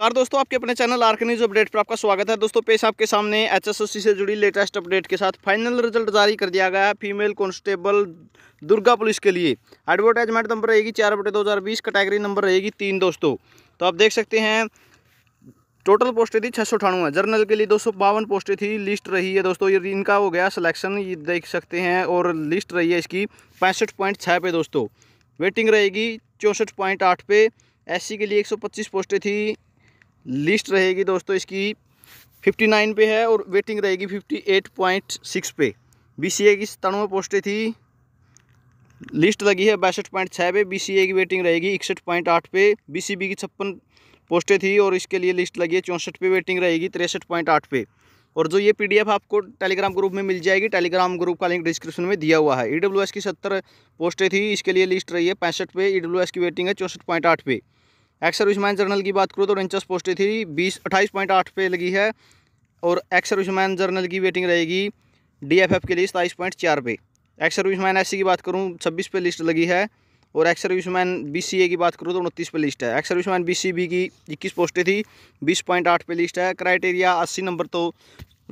car दोस्तों आपके अपने चैनल आर्क न्यूज अपडेट पर आपका स्वागत है दोस्तों पेश आपके सामने एचएसएससी से जुड़ी लेटेस्ट अपडेट के साथ फाइनल रिजल्ट जारी कर दिया गया है फीमेल कांस्टेबल दुर्गा पुलिस के लिए एडवर्टाइजमेंट नंबर रहेगी चार बटे दो हज़ार बीस कैटेगरी नंबर रहेगी तीन दोस्तों तो आप देख सकते हैं टोटल पोस्टें थी छः सौ अठानवे जर्नल के लिए दो सौ बावन पोस्टें थी लिस्ट रही है दोस्तों ये इनका हो गया सलेक्शन ये देख सकते हैं और लिस्ट रही है इसकी पैंसठ पॉइंट छः पे दोस्तों वेटिंग रहेगी चौंसठ पॉइंट आठ पे एस के लिए एक सौ पच्चीस पोस्टें थी लिस्ट रहेगी दोस्तों इसकी 59 पे है और वेटिंग रहेगी 58.6 पे बीसीए की सतानवे पोस्टें थी लिस्ट लगी है बासठ पॉइंट छः पे बीसीए की वेटिंग रहेगी इकसठ पॉइंट आठ पे बीसीबी की छप्पन पोस्टें थी और इसके लिए लिस्ट लगी है चौंसठ पे वेटिंग रहेगी तिरसठ पॉइंट आठ पे और जो ये पीडीएफ आपको टेलीग्राम ग्रुप में मिल जाएगी टेलीग्राम ग्रुप का लिंक डिस्क्रिप्शन में दिया हुआ है एस e की सत्तर पोस्टें थी इसके लिए लिस्ट रही है पैंसठ पे एस e की वेटिंग है चौंसठ पॉइंट आठ पे एक्सर उस्मान जर्नल की बात करूँ तो रेंचस पोस्टें थी बीस अट्ठाईस पॉइंट आठ पे लगी है और एक्सर उस्मान जर्नल की वेटिंग रहेगी डीएफएफ के लिए सताईस पॉइंट चार पे एक्सर उस्मान एस की बात करूँ छब्बीस पे लिस्ट लगी है और एक्सर उस्मान बी की बात करूँ तो उनतीस पे लिस्ट है एक्सर उस्मान बी की इक्कीस पोस्टें थी बीस पॉइंट आठ पे लिस्ट है क्राइटेरिया अस्सी नंबर तो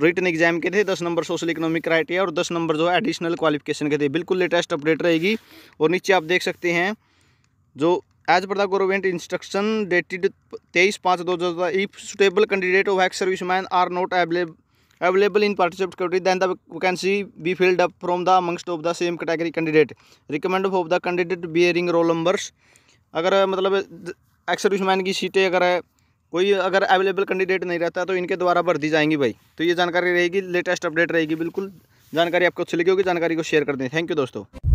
रिटर्न एग्जाम के थे दस नंबर सोशल इकोनॉमिक क्राइटेरिया और दस नंबर जो है एडिशनल क्वालिफिकेशन के थे बिल्कुल लेटेस्ट अपडेट रहेगी और नीचे आप देख सकते हैं जो as per the government instruction dated तेईस पाँच दो हज़ार चौदह if suitable candidate of ex service man are not available in participate category then the vacancy be filled up from the amongst of the same category candidate recommend of the candidate bearing roll numbers अगर मतलब x service man की सीटें अगर है कोई अगर available candidate नहीं रहता तो इनके द्वारा भर दी जाएंगी भाई तो ये जानकारी रहेगी लेटेस्ट अपडेट रहेगी बिल्कुल जानकारी आपको अच्छी लगी होगी जानकारी को शेयर कर दें थैंक यू दोस्तों